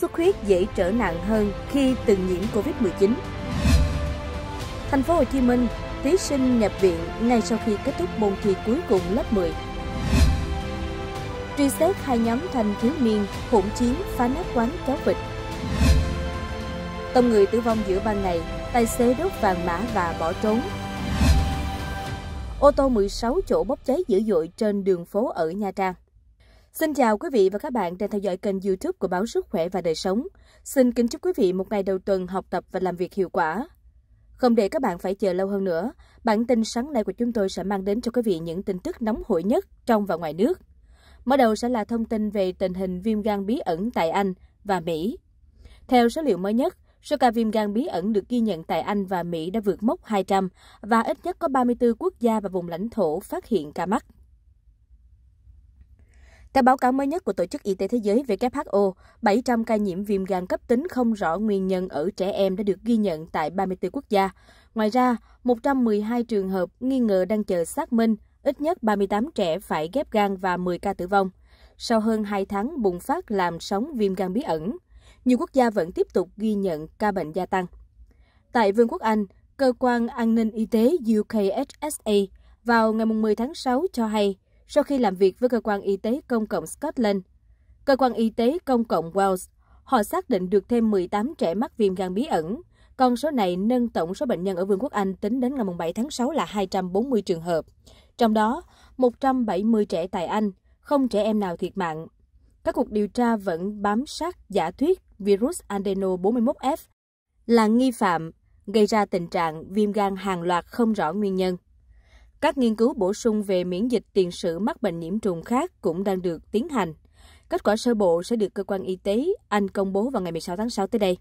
xuất huyết dễ trở nặng hơn khi từng nhiễm Covid-19. Thành phố Hồ Chí Minh, thí sinh nhập viện ngay sau khi kết thúc môn thi cuối cùng lớp 10. Truy xét hai nhóm thanh thiếu niên hỗn chiến phá nát quán kéo vịt. Tông người tử vong giữa ban ngày, tài xế đốt vàng mã và bỏ trốn. Ô tô 16 chỗ bốc cháy dữ dội trên đường phố ở Nha Trang. Xin chào quý vị và các bạn đang theo dõi kênh YouTube của báo Sức khỏe và đời sống. Xin kính chúc quý vị một ngày đầu tuần học tập và làm việc hiệu quả. Không để các bạn phải chờ lâu hơn nữa, bản tin sáng nay của chúng tôi sẽ mang đến cho quý vị những tin tức nóng hổi nhất trong và ngoài nước. Mở đầu sẽ là thông tin về tình hình viêm gan bí ẩn tại Anh và Mỹ. Theo số liệu mới nhất, số ca viêm gan bí ẩn được ghi nhận tại Anh và Mỹ đã vượt mốc 200 và ít nhất có 34 quốc gia và vùng lãnh thổ phát hiện ca mắc. Theo báo cáo mới nhất của Tổ chức Y tế Thế giới WHO, 700 ca nhiễm viêm gan cấp tính không rõ nguyên nhân ở trẻ em đã được ghi nhận tại 34 quốc gia. Ngoài ra, 112 trường hợp nghi ngờ đang chờ xác minh, ít nhất 38 trẻ phải ghép gan và 10 ca tử vong. Sau hơn 2 tháng bùng phát làm sóng viêm gan bí ẩn, nhiều quốc gia vẫn tiếp tục ghi nhận ca bệnh gia tăng. Tại Vương quốc Anh, Cơ quan An ninh Y tế UKHSA vào ngày 10 tháng 6 cho hay sau khi làm việc với cơ quan y tế công cộng Scotland. Cơ quan y tế công cộng Wales, họ xác định được thêm 18 trẻ mắc viêm gan bí ẩn. Con số này nâng tổng số bệnh nhân ở Vương quốc Anh tính đến ngày 7 tháng 6 là 240 trường hợp. Trong đó, 170 trẻ tại Anh, không trẻ em nào thiệt mạng. Các cuộc điều tra vẫn bám sát giả thuyết virus adeno 41F là nghi phạm gây ra tình trạng viêm gan hàng loạt không rõ nguyên nhân. Các nghiên cứu bổ sung về miễn dịch tiền sử mắc bệnh nhiễm trùng khác cũng đang được tiến hành. Kết quả sơ bộ sẽ được cơ quan y tế Anh công bố vào ngày 16 tháng 6 tới đây.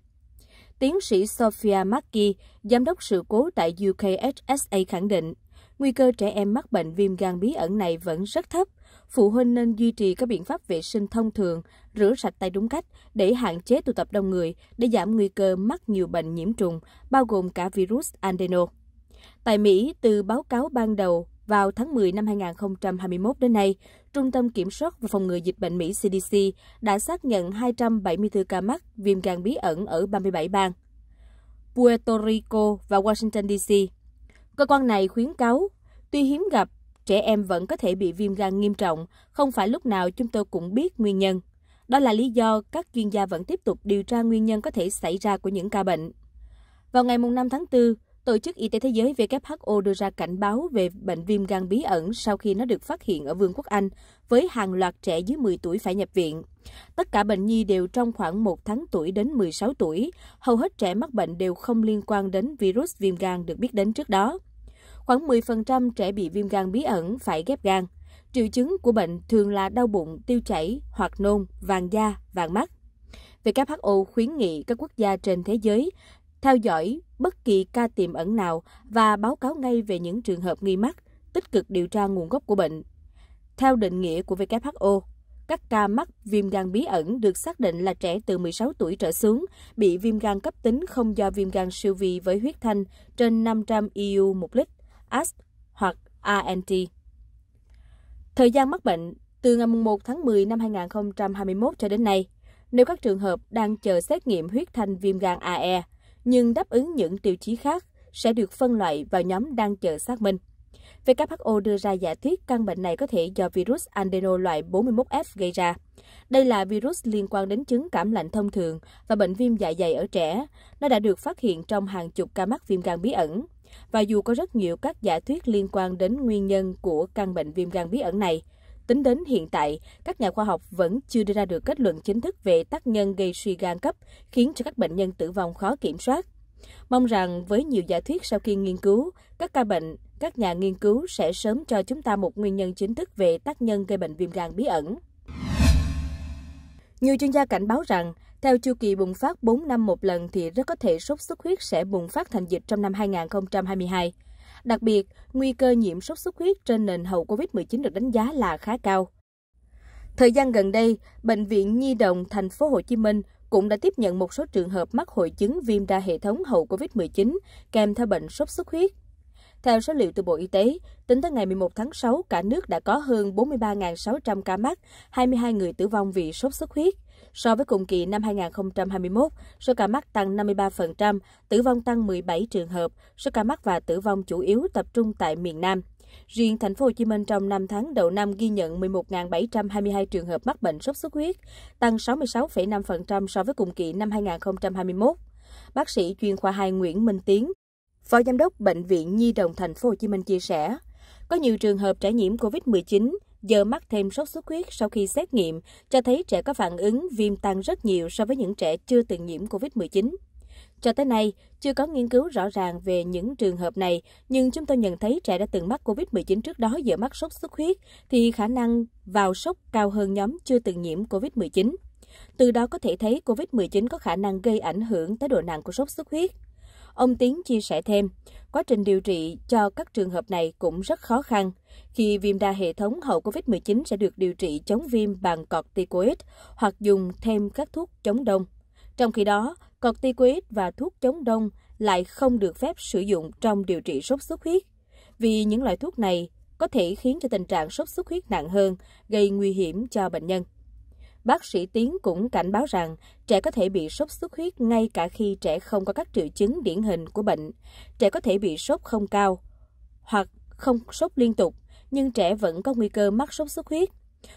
Tiến sĩ Sophia Mackey, giám đốc sự cố tại UKHSA khẳng định, nguy cơ trẻ em mắc bệnh viêm gan bí ẩn này vẫn rất thấp. Phụ huynh nên duy trì các biện pháp vệ sinh thông thường, rửa sạch tay đúng cách để hạn chế tụ tập đông người để giảm nguy cơ mắc nhiều bệnh nhiễm trùng, bao gồm cả virus adeno. Tại Mỹ, từ báo cáo ban đầu vào tháng 10 năm 2021 đến nay, Trung tâm Kiểm soát và Phòng ngừa Dịch bệnh Mỹ CDC đã xác nhận 274 ca mắc viêm gan bí ẩn ở 37 bang, Puerto Rico và Washington DC. Cơ quan này khuyến cáo, tuy hiếm gặp, trẻ em vẫn có thể bị viêm gan nghiêm trọng, không phải lúc nào chúng tôi cũng biết nguyên nhân. Đó là lý do các chuyên gia vẫn tiếp tục điều tra nguyên nhân có thể xảy ra của những ca bệnh. Vào ngày 5 tháng 4, Tổ chức Y tế Thế giới WHO đưa ra cảnh báo về bệnh viêm gan bí ẩn sau khi nó được phát hiện ở Vương quốc Anh, với hàng loạt trẻ dưới 10 tuổi phải nhập viện. Tất cả bệnh nhi đều trong khoảng 1 tháng tuổi đến 16 tuổi, hầu hết trẻ mắc bệnh đều không liên quan đến virus viêm gan được biết đến trước đó. Khoảng 10% trẻ bị viêm gan bí ẩn phải ghép gan. Triệu chứng của bệnh thường là đau bụng, tiêu chảy, hoặc nôn, vàng da, vàng mắt. WHO khuyến nghị các quốc gia trên thế giới theo dõi bất kỳ ca tiềm ẩn nào và báo cáo ngay về những trường hợp nghi mắc, tích cực điều tra nguồn gốc của bệnh. Theo định nghĩa của WHO, các ca mắc viêm gan bí ẩn được xác định là trẻ từ 16 tuổi trở xuống, bị viêm gan cấp tính không do viêm gan siêu vi với huyết thanh trên 500 EU một lít, AST hoặc ANT. Thời gian mắc bệnh từ ngày 1 tháng 10 năm 2021 cho đến nay, nếu các trường hợp đang chờ xét nghiệm huyết thanh viêm gan AE, nhưng đáp ứng những tiêu chí khác sẽ được phân loại vào nhóm đang chờ xác minh. WHO đưa ra giả thuyết căn bệnh này có thể do virus adeno loại 41F gây ra. Đây là virus liên quan đến chứng cảm lạnh thông thường và bệnh viêm dạ dày ở trẻ. Nó đã được phát hiện trong hàng chục ca mắc viêm gan bí ẩn. Và dù có rất nhiều các giả thuyết liên quan đến nguyên nhân của căn bệnh viêm gan bí ẩn này, Tính đến hiện tại, các nhà khoa học vẫn chưa đưa ra được kết luận chính thức về tác nhân gây suy gan cấp, khiến cho các bệnh nhân tử vong khó kiểm soát. Mong rằng với nhiều giả thuyết sau khi nghiên cứu, các ca bệnh, các nhà nghiên cứu sẽ sớm cho chúng ta một nguyên nhân chính thức về tác nhân gây bệnh viêm gan bí ẩn. Nhiều chuyên gia cảnh báo rằng, theo chu kỳ bùng phát 4 năm một lần thì rất có thể sốt xuất huyết sẽ bùng phát thành dịch trong năm 2022. Đặc biệt, nguy cơ nhiễm sốt xuất huyết trên nền hậu COVID-19 được đánh giá là khá cao. Thời gian gần đây, bệnh viện Nhi đồng thành phố Hồ Chí Minh cũng đã tiếp nhận một số trường hợp mắc hội chứng viêm đa hệ thống hậu COVID-19 kèm theo bệnh sốt xuất huyết. Theo số liệu từ Bộ Y tế, tính tới ngày 11 tháng 6, cả nước đã có hơn 43.600 ca mắc, 22 người tử vong vì sốt xuất huyết. So với cùng kỳ năm 2021, số ca mắc tăng 53%, tử vong tăng 17 trường hợp, số ca mắc và tử vong chủ yếu tập trung tại miền Nam. Riêng thành phố Hồ Chí Minh trong 5 tháng đầu năm ghi nhận 11.722 trường hợp mắc bệnh sốt xuất huyết, tăng 66,5% so với cùng kỳ năm 2021. Bác sĩ chuyên khoa 2 Nguyễn Minh Tiến, Phó Giám đốc Bệnh viện Nhi đồng Thành phố Hồ Chí Minh chia sẻ, có nhiều trường hợp trẻ nhiễm COVID-19 giờ mắc thêm sốt xuất huyết sau khi xét nghiệm, cho thấy trẻ có phản ứng viêm tăng rất nhiều so với những trẻ chưa từng nhiễm COVID-19. Cho tới nay, chưa có nghiên cứu rõ ràng về những trường hợp này, nhưng chúng tôi nhận thấy trẻ đã từng mắc COVID-19 trước đó giờ mắc sốt xuất huyết thì khả năng vào sốc cao hơn nhóm chưa từng nhiễm COVID-19. Từ đó có thể thấy COVID-19 có khả năng gây ảnh hưởng tới độ nặng của sốt xuất huyết. Ông Tiến chia sẻ thêm, quá trình điều trị cho các trường hợp này cũng rất khó khăn. Khi viêm đa hệ thống hậu COVID-19 sẽ được điều trị chống viêm bằng corticoid hoặc dùng thêm các thuốc chống đông. Trong khi đó, corticoid và thuốc chống đông lại không được phép sử dụng trong điều trị sốt xuất huyết. Vì những loại thuốc này có thể khiến cho tình trạng sốt xuất huyết nặng hơn, gây nguy hiểm cho bệnh nhân. Bác sĩ Tiến cũng cảnh báo rằng trẻ có thể bị sốt xuất huyết ngay cả khi trẻ không có các triệu chứng điển hình của bệnh. Trẻ có thể bị sốt không cao hoặc không sốt liên tục, nhưng trẻ vẫn có nguy cơ mắc sốt xuất huyết.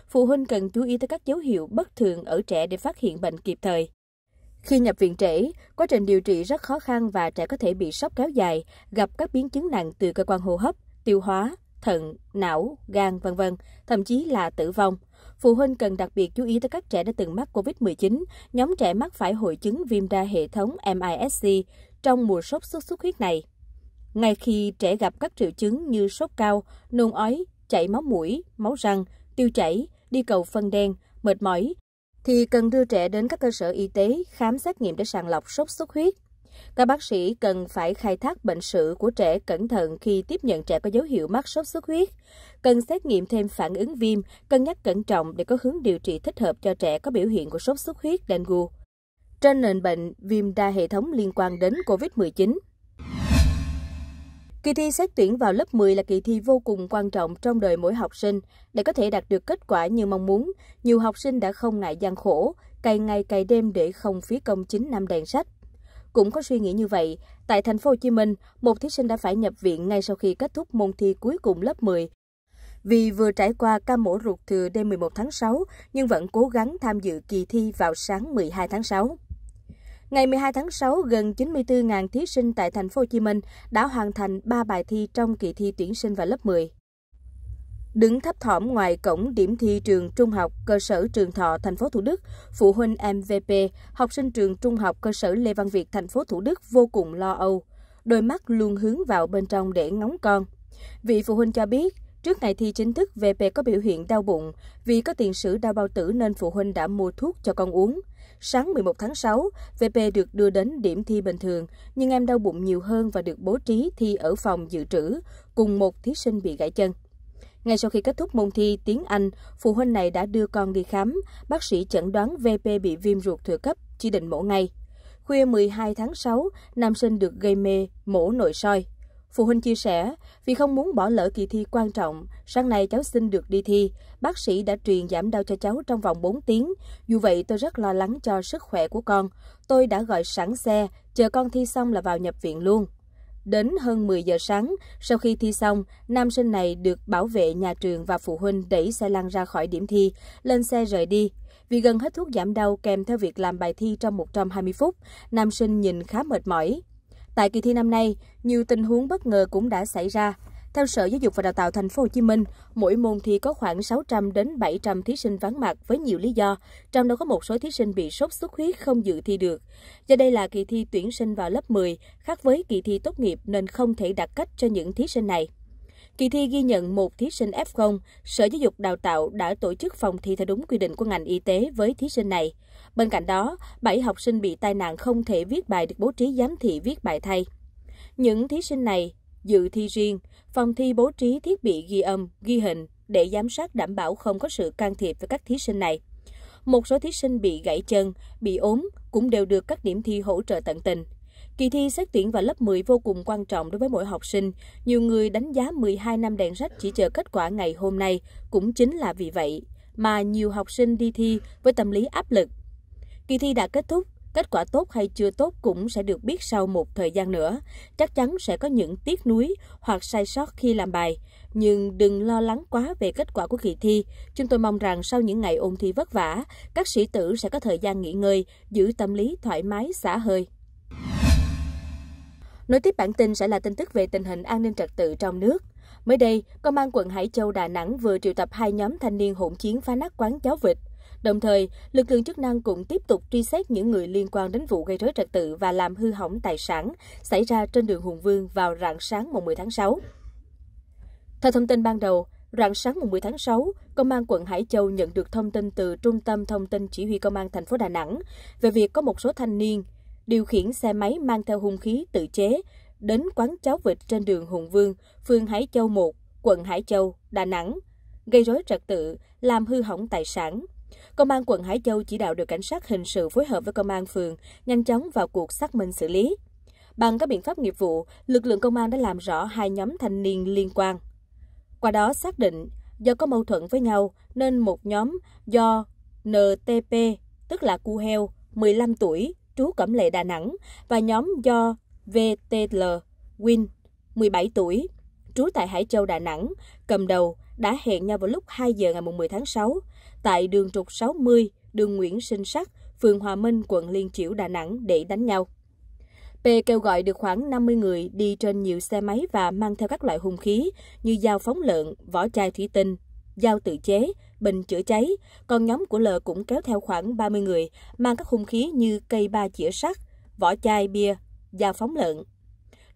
Phụ huynh cần chú ý tới các dấu hiệu bất thường ở trẻ để phát hiện bệnh kịp thời. Khi nhập viện trẻ, quá trình điều trị rất khó khăn và trẻ có thể bị sốc kéo dài, gặp các biến chứng nặng từ cơ quan hô hấp, tiêu hóa, thận, não, gan vân vân, thậm chí là tử vong phụ huynh cần đặc biệt chú ý tới các trẻ đã từng mắc COVID-19, nhóm trẻ mắc phải hội chứng viêm đa hệ thống MISC trong mùa sốt xuất xuất huyết này. Ngay khi trẻ gặp các triệu chứng như sốt cao, nôn ói, chảy máu mũi, máu răng, tiêu chảy, đi cầu phân đen, mệt mỏi, thì cần đưa trẻ đến các cơ sở y tế khám xét nghiệm để sàng lọc sốt xuất huyết. Các bác sĩ cần phải khai thác bệnh sử của trẻ cẩn thận khi tiếp nhận trẻ có dấu hiệu mắc sốt xuất huyết. Cần xét nghiệm thêm phản ứng viêm, cân nhắc cẩn trọng để có hướng điều trị thích hợp cho trẻ có biểu hiện của sốt xuất huyết dengue. Trên nền bệnh viêm đa hệ thống liên quan đến COVID-19. Kỳ thi xét tuyển vào lớp 10 là kỳ thi vô cùng quan trọng trong đời mỗi học sinh. Để có thể đạt được kết quả như mong muốn, nhiều học sinh đã không ngại gian khổ, cày ngày cày đêm để không phí công chính năm đèn sách cũng có suy nghĩ như vậy. Tại thành phố Hồ Chí Minh, một thí sinh đã phải nhập viện ngay sau khi kết thúc môn thi cuối cùng lớp 10 vì vừa trải qua ca mổ ruột thừa đêm 11 tháng 6 nhưng vẫn cố gắng tham dự kỳ thi vào sáng 12 tháng 6. Ngày 12 tháng 6, gần 94.000 thí sinh tại thành phố Hồ Chí Minh đã hoàn thành 3 bài thi trong kỳ thi tuyển sinh vào lớp 10 đứng thấp thỏm ngoài cổng điểm thi trường trung học cơ sở Trường Thọ thành phố Thủ Đức, phụ huynh MVP, học sinh trường trung học cơ sở Lê Văn Việt thành phố Thủ Đức vô cùng lo âu, đôi mắt luôn hướng vào bên trong để ngóng con. Vị phụ huynh cho biết, trước ngày thi chính thức VP có biểu hiện đau bụng, vì có tiền sử đau bao tử nên phụ huynh đã mua thuốc cho con uống. Sáng 11 tháng 6, VP được đưa đến điểm thi bình thường, nhưng em đau bụng nhiều hơn và được bố trí thi ở phòng dự trữ cùng một thí sinh bị gãy chân. Ngay sau khi kết thúc môn thi tiếng Anh, phụ huynh này đã đưa con đi khám. Bác sĩ chẩn đoán VP bị viêm ruột thừa cấp, chỉ định mổ ngay. Khuya 12 tháng 6, nam sinh được gây mê, mổ nội soi. Phụ huynh chia sẻ, vì không muốn bỏ lỡ kỳ thi quan trọng, sáng nay cháu xin được đi thi. Bác sĩ đã truyền giảm đau cho cháu trong vòng 4 tiếng. Dù vậy, tôi rất lo lắng cho sức khỏe của con. Tôi đã gọi sẵn xe, chờ con thi xong là vào nhập viện luôn. Đến hơn 10 giờ sáng, sau khi thi xong, nam sinh này được bảo vệ nhà trường và phụ huynh đẩy xe lăn ra khỏi điểm thi, lên xe rời đi. Vì gần hết thuốc giảm đau kèm theo việc làm bài thi trong 120 phút, nam sinh nhìn khá mệt mỏi. Tại kỳ thi năm nay, nhiều tình huống bất ngờ cũng đã xảy ra. Theo Sở Giáo dục và Đào tạo Thành phố Hồ Chí Minh, mỗi môn thi có khoảng 600 đến 700 thí sinh vắng mặt với nhiều lý do, trong đó có một số thí sinh bị sốt xuất huyết không dự thi được. Do đây là kỳ thi tuyển sinh vào lớp 10, khác với kỳ thi tốt nghiệp nên không thể đặt cách cho những thí sinh này. Kỳ thi ghi nhận một thí sinh F0, Sở Giáo dục Đào tạo đã tổ chức phòng thi theo đúng quy định của ngành y tế với thí sinh này. Bên cạnh đó, 7 học sinh bị tai nạn không thể viết bài được bố trí giám thị viết bài thay. Những thí sinh này dự thi riêng, phòng thi bố trí thiết bị ghi âm, ghi hình để giám sát đảm bảo không có sự can thiệp với các thí sinh này. Một số thí sinh bị gãy chân, bị ốm cũng đều được các điểm thi hỗ trợ tận tình. Kỳ thi xét tuyển vào lớp 10 vô cùng quan trọng đối với mỗi học sinh. Nhiều người đánh giá 12 năm đèn sách chỉ chờ kết quả ngày hôm nay cũng chính là vì vậy mà nhiều học sinh đi thi với tâm lý áp lực. Kỳ thi đã kết thúc, Kết quả tốt hay chưa tốt cũng sẽ được biết sau một thời gian nữa. Chắc chắn sẽ có những tiếc nuối hoặc sai sót khi làm bài. Nhưng đừng lo lắng quá về kết quả của kỳ thi. Chúng tôi mong rằng sau những ngày ôn thi vất vả, các sĩ tử sẽ có thời gian nghỉ ngơi, giữ tâm lý thoải mái, xả hơi. Nối tiếp bản tin sẽ là tin tức về tình hình an ninh trật tự trong nước. Mới đây, Công an quận Hải Châu, Đà Nẵng vừa triệu tập hai nhóm thanh niên hỗn chiến phá nát quán cháo vịt. Đồng thời, lực lượng chức năng cũng tiếp tục truy xét những người liên quan đến vụ gây rối trật tự và làm hư hỏng tài sản xảy ra trên đường Hùng Vương vào rạng sáng mùng 10 tháng 6. Theo thông tin ban đầu, rạng sáng mùng 10 tháng 6, công an quận Hải Châu nhận được thông tin từ Trung tâm thông tin chỉ huy công an thành phố Đà Nẵng về việc có một số thanh niên điều khiển xe máy mang theo hung khí tự chế đến quán cháo vịt trên đường Hùng Vương, phường Hải Châu 1, quận Hải Châu, Đà Nẵng, gây rối trật tự, làm hư hỏng tài sản, Công an quận Hải Châu chỉ đạo đội cảnh sát hình sự phối hợp với công an phường nhanh chóng vào cuộc xác minh xử lý. Bằng các biện pháp nghiệp vụ, lực lượng công an đã làm rõ hai nhóm thanh niên liên quan. Qua đó xác định do có mâu thuẫn với nhau nên một nhóm do NTP, tức là cu heo, 15 tuổi, trú Cẩm Lệ Đà Nẵng và nhóm do VTL, Win, 17 tuổi, trú tại Hải Châu Đà Nẵng, cầm đầu đã hẹn nhau vào lúc 2 giờ ngày 10 tháng 6 tại đường trục 60, đường Nguyễn Sinh Sắc, phường Hòa Minh, quận Liên Chiểu, Đà Nẵng để đánh nhau. P kêu gọi được khoảng 50 người đi trên nhiều xe máy và mang theo các loại hung khí như dao phóng lợn, vỏ chai thủy tinh, dao tự chế, bình chữa cháy. Còn nhóm của L cũng kéo theo khoảng 30 người mang các hung khí như cây ba chĩa sắt, vỏ chai bia, dao phóng lợn.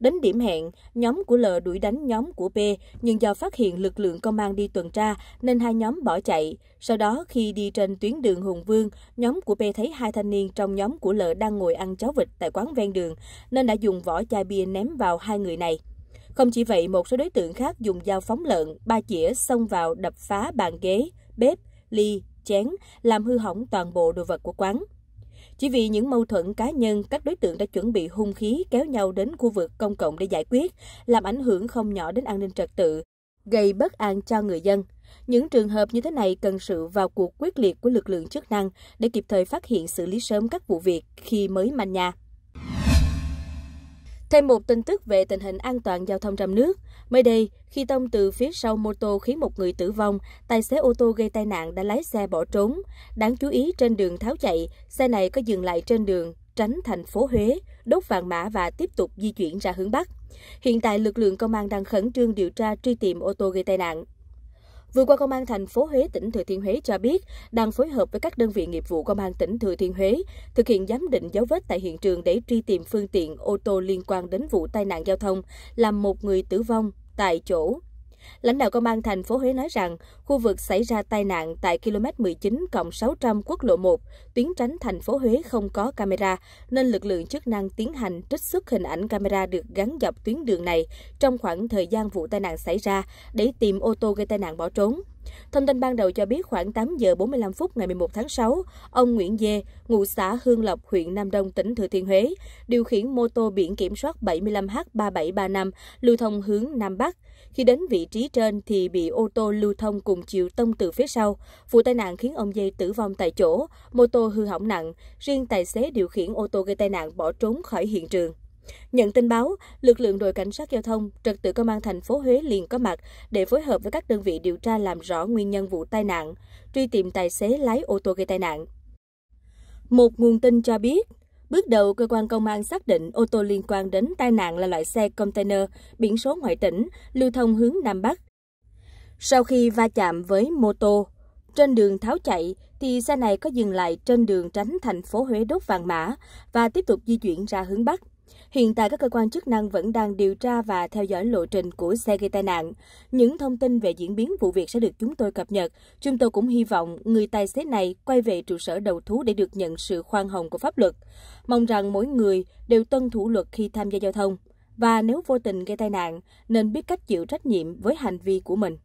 Đến điểm hẹn, nhóm của L đuổi đánh nhóm của P nhưng do phát hiện lực lượng công an đi tuần tra nên hai nhóm bỏ chạy. Sau đó khi đi trên tuyến đường Hùng Vương, nhóm của P thấy hai thanh niên trong nhóm của L đang ngồi ăn cháo vịt tại quán ven đường nên đã dùng vỏ chai bia ném vào hai người này. Không chỉ vậy, một số đối tượng khác dùng dao phóng lợn, ba chĩa xông vào đập phá bàn ghế, bếp, ly, chén, làm hư hỏng toàn bộ đồ vật của quán. Chỉ vì những mâu thuẫn cá nhân, các đối tượng đã chuẩn bị hung khí kéo nhau đến khu vực công cộng để giải quyết, làm ảnh hưởng không nhỏ đến an ninh trật tự, gây bất an cho người dân. Những trường hợp như thế này cần sự vào cuộc quyết liệt của lực lượng chức năng để kịp thời phát hiện xử lý sớm các vụ việc khi mới manh nha. Thêm một tin tức về tình hình an toàn giao thông trong nước. Mới đây, khi tông từ phía sau mô tô khiến một người tử vong, tài xế ô tô gây tai nạn đã lái xe bỏ trốn. Đáng chú ý trên đường tháo chạy, xe này có dừng lại trên đường tránh thành phố Huế, đốt vàng mã và tiếp tục di chuyển ra hướng Bắc. Hiện tại lực lượng công an đang khẩn trương điều tra truy tìm ô tô gây tai nạn. Vừa qua, Công an thành phố Huế, tỉnh Thừa Thiên Huế cho biết đang phối hợp với các đơn vị nghiệp vụ Công an tỉnh Thừa Thiên Huế thực hiện giám định dấu vết tại hiện trường để truy tìm phương tiện ô tô liên quan đến vụ tai nạn giao thông làm một người tử vong tại chỗ Lãnh đạo công an thành phố Huế nói rằng, khu vực xảy ra tai nạn tại km 19 600 quốc lộ 1, tuyến tránh thành phố Huế không có camera, nên lực lượng chức năng tiến hành trích xuất hình ảnh camera được gắn dọc tuyến đường này trong khoảng thời gian vụ tai nạn xảy ra để tìm ô tô gây tai nạn bỏ trốn. Thông tin ban đầu cho biết khoảng 8 giờ 45 phút ngày 11 tháng 6, ông Nguyễn Dê, ngụ xã Hương Lộc, huyện Nam Đông, tỉnh Thừa Thiên Huế, điều khiển mô tô biển kiểm soát 75H3735 lưu thông hướng Nam Bắc. Khi đến vị trí trên thì bị ô tô lưu thông cùng chiều tông từ phía sau. Vụ tai nạn khiến ông Dê tử vong tại chỗ, mô tô hư hỏng nặng, riêng tài xế điều khiển ô tô gây tai nạn bỏ trốn khỏi hiện trường. Nhận tin báo, lực lượng đội cảnh sát giao thông, trật tự công an thành phố Huế liền có mặt để phối hợp với các đơn vị điều tra làm rõ nguyên nhân vụ tai nạn, truy tìm tài xế lái ô tô gây tai nạn. Một nguồn tin cho biết, bước đầu cơ quan công an xác định ô tô liên quan đến tai nạn là loại xe container biển số ngoại tỉnh, lưu thông hướng Nam Bắc. Sau khi va chạm với mô tô, trên đường tháo chạy thì xe này có dừng lại trên đường tránh thành phố Huế đốt vàng mã và tiếp tục di chuyển ra hướng Bắc. Hiện tại các cơ quan chức năng vẫn đang điều tra và theo dõi lộ trình của xe gây tai nạn. Những thông tin về diễn biến vụ việc sẽ được chúng tôi cập nhật. Chúng tôi cũng hy vọng người tài xế này quay về trụ sở đầu thú để được nhận sự khoan hồng của pháp luật. Mong rằng mỗi người đều tuân thủ luật khi tham gia giao thông và nếu vô tình gây tai nạn nên biết cách chịu trách nhiệm với hành vi của mình.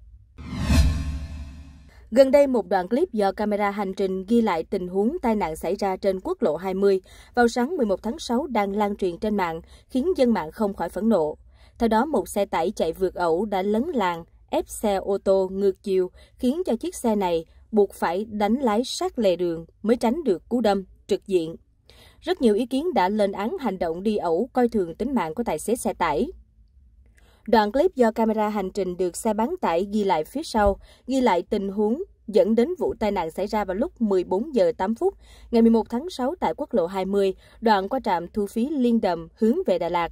Gần đây, một đoạn clip do camera hành trình ghi lại tình huống tai nạn xảy ra trên quốc lộ 20 vào sáng 11 tháng 6 đang lan truyền trên mạng, khiến dân mạng không khỏi phẫn nộ. Theo đó, một xe tải chạy vượt ẩu đã lấn làng, ép xe ô tô ngược chiều, khiến cho chiếc xe này buộc phải đánh lái sát lề đường mới tránh được cú đâm trực diện. Rất nhiều ý kiến đã lên án hành động đi ẩu coi thường tính mạng của tài xế xe tải. Đoạn clip do camera hành trình được xe bán tải ghi lại phía sau, ghi lại tình huống dẫn đến vụ tai nạn xảy ra vào lúc 14 giờ 8 phút ngày 11 tháng 6 tại quốc lộ 20, đoạn qua trạm thu phí Liên Đầm hướng về Đà Lạt.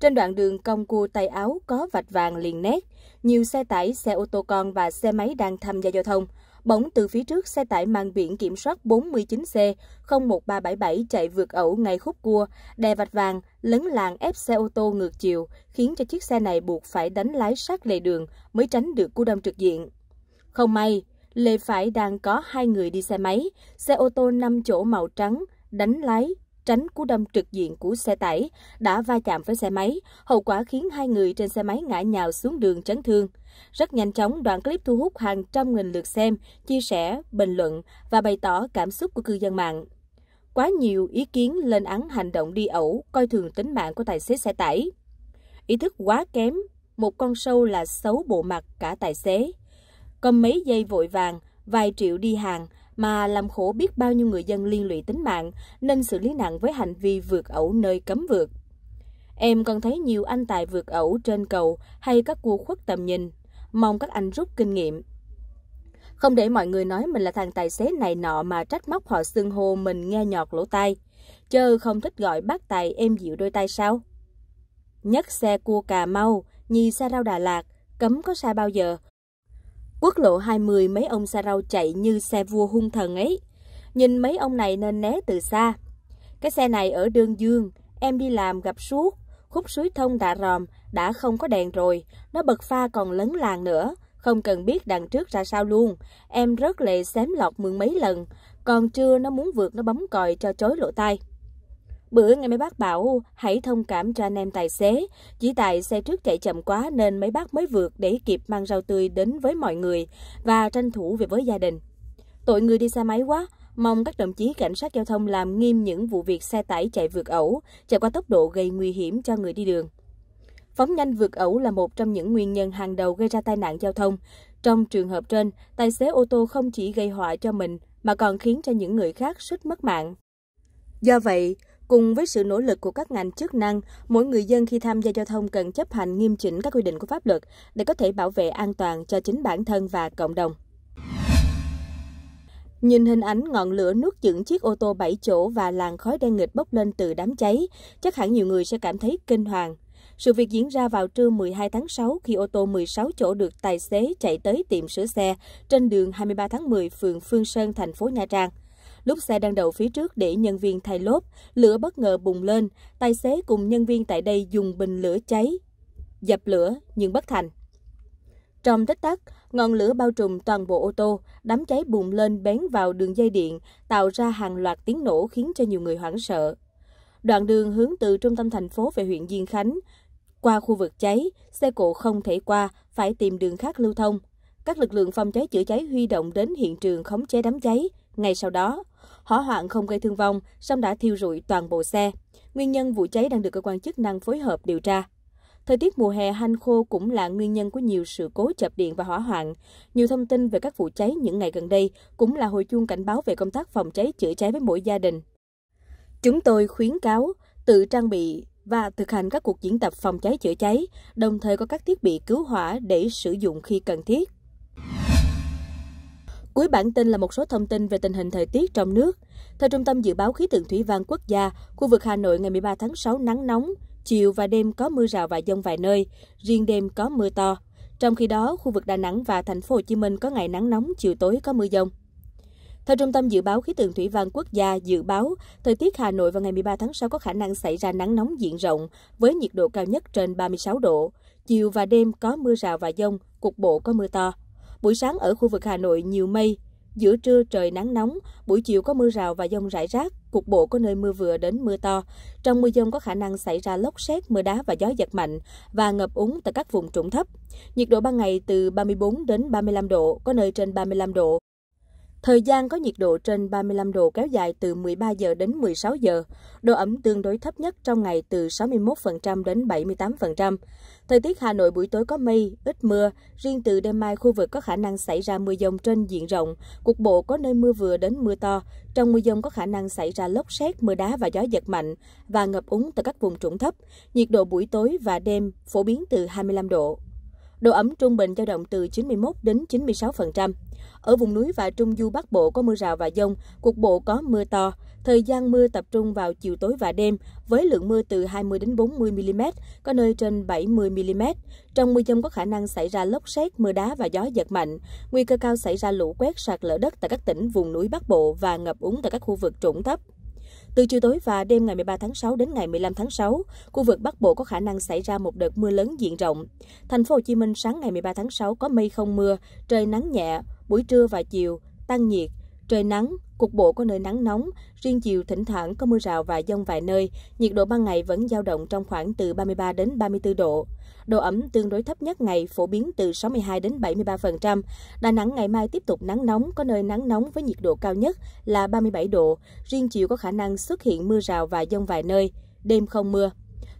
Trên đoạn đường cong cua tay áo có vạch vàng liền nét, nhiều xe tải, xe ô tô con và xe máy đang tham gia giao thông. Bỗng từ phía trước xe tải mang biển kiểm soát 49C 01377 chạy vượt ẩu ngay khúc cua, đè vạch vàng, lấn làng ép xe ô tô ngược chiều, khiến cho chiếc xe này buộc phải đánh lái sát lề đường mới tránh được cú đâm trực diện. Không may, lề phải đang có hai người đi xe máy, xe ô tô 5 chỗ màu trắng, đánh lái tránh cú đâm trực diện của xe tải, đã va chạm với xe máy, hậu quả khiến hai người trên xe máy ngã nhào xuống đường chấn thương. Rất nhanh chóng, đoạn clip thu hút hàng trăm nghìn lượt xem, chia sẻ, bình luận và bày tỏ cảm xúc của cư dân mạng. Quá nhiều ý kiến lên án hành động đi ẩu, coi thường tính mạng của tài xế xe tải. Ý thức quá kém, một con sâu là xấu bộ mặt cả tài xế. Cầm mấy giây vội vàng, vài triệu đi hàng, mà làm khổ biết bao nhiêu người dân liên lụy tính mạng, nên xử lý nặng với hành vi vượt ẩu nơi cấm vượt. Em còn thấy nhiều anh tài vượt ẩu trên cầu hay các cua khuất tầm nhìn. Mong các anh rút kinh nghiệm. Không để mọi người nói mình là thằng tài xế này nọ mà trách móc họ xưng hô mình nghe nhọt lỗ tai. Chớ không thích gọi bác tài em dịu đôi tay sao? Nhất xe cua Cà Mau, nhì xe rau Đà Lạt, cấm có sai bao giờ, Quốc lộ 20 mấy ông xe rau chạy như xe vua hung thần ấy. Nhìn mấy ông này nên né từ xa. Cái xe này ở Đơn Dương, em đi làm gặp suốt. Khúc suối thông đã ròm, đã không có đèn rồi. Nó bật pha còn lấn làng nữa. Không cần biết đằng trước ra sao luôn. Em rớt lệ xém lọt mượn mấy lần. Còn trưa nó muốn vượt nó bấm còi cho chối lộ tai. Bữa nghe mấy bác bảo hãy thông cảm cho anh em tài xế, chỉ tại xe trước chạy chậm quá nên mấy bác mới vượt để kịp mang rau tươi đến với mọi người và tranh thủ về với gia đình. Tội người đi xe máy quá, mong các đồng chí cảnh sát giao thông làm nghiêm những vụ việc xe tải chạy vượt ẩu, chạy qua tốc độ gây nguy hiểm cho người đi đường. Phóng nhanh vượt ẩu là một trong những nguyên nhân hàng đầu gây ra tai nạn giao thông. Trong trường hợp trên, tài xế ô tô không chỉ gây họa cho mình mà còn khiến cho những người khác suýt mất mạng. Do vậy, Cùng với sự nỗ lực của các ngành chức năng, mỗi người dân khi tham gia giao thông cần chấp hành nghiêm chỉnh các quy định của pháp luật để có thể bảo vệ an toàn cho chính bản thân và cộng đồng. Nhìn hình ảnh ngọn lửa nuốt chửng chiếc ô tô 7 chỗ và làn khói đen nghịch bốc lên từ đám cháy, chắc hẳn nhiều người sẽ cảm thấy kinh hoàng. Sự việc diễn ra vào trưa 12 tháng 6 khi ô tô 16 chỗ được tài xế chạy tới tiệm sửa xe trên đường 23 tháng 10 phường Phương Sơn, thành phố Nha Trang. Lúc xe đang đậu phía trước để nhân viên thay lốp, lửa bất ngờ bùng lên, tài xế cùng nhân viên tại đây dùng bình lửa cháy, dập lửa nhưng bất thành. Trong tích tắc, ngọn lửa bao trùm toàn bộ ô tô, đám cháy bùng lên bén vào đường dây điện, tạo ra hàng loạt tiếng nổ khiến cho nhiều người hoảng sợ. Đoạn đường hướng từ trung tâm thành phố về huyện Diên Khánh, qua khu vực cháy, xe cộ không thể qua, phải tìm đường khác lưu thông. Các lực lượng phòng cháy chữa cháy huy động đến hiện trường khống chế đám cháy, ngay sau đó, hỏa hoạn không gây thương vong, song đã thiêu rụi toàn bộ xe. Nguyên nhân vụ cháy đang được cơ quan chức năng phối hợp điều tra. Thời tiết mùa hè hanh khô cũng là nguyên nhân của nhiều sự cố chập điện và hỏa hoạn. Nhiều thông tin về các vụ cháy những ngày gần đây cũng là hồi chuông cảnh báo về công tác phòng cháy chữa cháy với mỗi gia đình. Chúng tôi khuyến cáo tự trang bị và thực hành các cuộc diễn tập phòng cháy chữa cháy, đồng thời có các thiết bị cứu hỏa để sử dụng khi cần thiết. Cuối bản tin là một số thông tin về tình hình thời tiết trong nước. Theo Trung tâm Dự báo Khí tượng Thủy văn Quốc gia, khu vực Hà Nội ngày 13 tháng 6 nắng nóng, chiều và đêm có mưa rào và dông vài nơi, riêng đêm có mưa to. Trong khi đó, khu vực Đà Nẵng và thành phố Hồ Chí Minh có ngày nắng nóng, chiều tối có mưa dông. Theo Trung tâm Dự báo Khí tượng Thủy văn Quốc gia dự báo, thời tiết Hà Nội vào ngày 13 tháng 6 có khả năng xảy ra nắng nóng diện rộng với nhiệt độ cao nhất trên 36 độ. Chiều và đêm có mưa rào và dông, cục bộ có mưa to. Buổi sáng ở khu vực Hà Nội nhiều mây, giữa trưa trời nắng nóng, buổi chiều có mưa rào và dông rải rác, cục bộ có nơi mưa vừa đến mưa to. Trong mưa dông có khả năng xảy ra lốc xét, mưa đá và gió giật mạnh và ngập úng tại các vùng trũng thấp. Nhiệt độ ban ngày từ 34 đến 35 độ, có nơi trên 35 độ. Thời gian có nhiệt độ trên 35 độ kéo dài từ 13 giờ đến 16 giờ. Độ ẩm tương đối thấp nhất trong ngày từ 61% đến 78%. Thời tiết Hà Nội buổi tối có mây, ít mưa. Riêng từ đêm mai khu vực có khả năng xảy ra mưa dông trên diện rộng. Cục bộ có nơi mưa vừa đến mưa to. Trong mưa dông có khả năng xảy ra lốc xét, mưa đá và gió giật mạnh và ngập úng tại các vùng trũng thấp. Nhiệt độ buổi tối và đêm phổ biến từ 25 độ. Độ ẩm trung bình dao động từ 91 đến 96%. Ở vùng núi và trung du Bắc Bộ có mưa rào và dông, cục bộ có mưa to. Thời gian mưa tập trung vào chiều tối và đêm, với lượng mưa từ 20 đến 40 mm, có nơi trên 70 mm. Trong mưa dông có khả năng xảy ra lốc xét, mưa đá và gió giật mạnh. Nguy cơ cao xảy ra lũ quét sạt lở đất tại các tỉnh vùng núi Bắc Bộ và ngập úng tại các khu vực trũng thấp. Từ chiều tối và đêm ngày 13 tháng 6 đến ngày 15 tháng 6, khu vực Bắc Bộ có khả năng xảy ra một đợt mưa lớn diện rộng. Thành phố Hồ Chí Minh sáng ngày 13 tháng 6 có mây không mưa, trời nắng nhẹ, buổi trưa và chiều, tăng nhiệt, trời nắng, cục bộ có nơi nắng nóng, riêng chiều thỉnh thoảng có mưa rào và dông vài nơi, nhiệt độ ban ngày vẫn dao động trong khoảng từ 33 đến 34 độ. Độ ẩm tương đối thấp nhất ngày phổ biến từ 62 đến 73%. Đà Nẵng ngày mai tiếp tục nắng nóng, có nơi nắng nóng với nhiệt độ cao nhất là 37 độ, riêng chiều có khả năng xuất hiện mưa rào và dông vài nơi, đêm không mưa.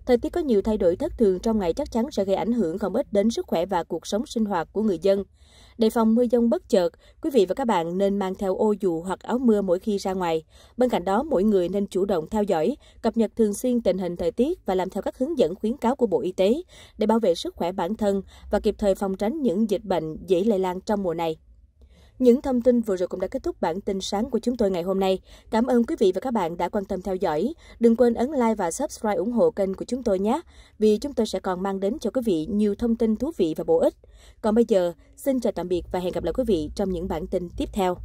Thời tiết có nhiều thay đổi thất thường trong ngày chắc chắn sẽ gây ảnh hưởng không ít đến sức khỏe và cuộc sống sinh hoạt của người dân. Đề phòng mưa dông bất chợt, quý vị và các bạn nên mang theo ô dù hoặc áo mưa mỗi khi ra ngoài. Bên cạnh đó, mỗi người nên chủ động theo dõi, cập nhật thường xuyên tình hình thời tiết và làm theo các hướng dẫn khuyến cáo của Bộ Y tế để bảo vệ sức khỏe bản thân và kịp thời phòng tránh những dịch bệnh dễ lây lan trong mùa này. Những thông tin vừa rồi cũng đã kết thúc bản tin sáng của chúng tôi ngày hôm nay. Cảm ơn quý vị và các bạn đã quan tâm theo dõi. Đừng quên ấn like và subscribe ủng hộ kênh của chúng tôi nhé, vì chúng tôi sẽ còn mang đến cho quý vị nhiều thông tin thú vị và bổ ích. Còn bây giờ, xin chào tạm biệt và hẹn gặp lại quý vị trong những bản tin tiếp theo.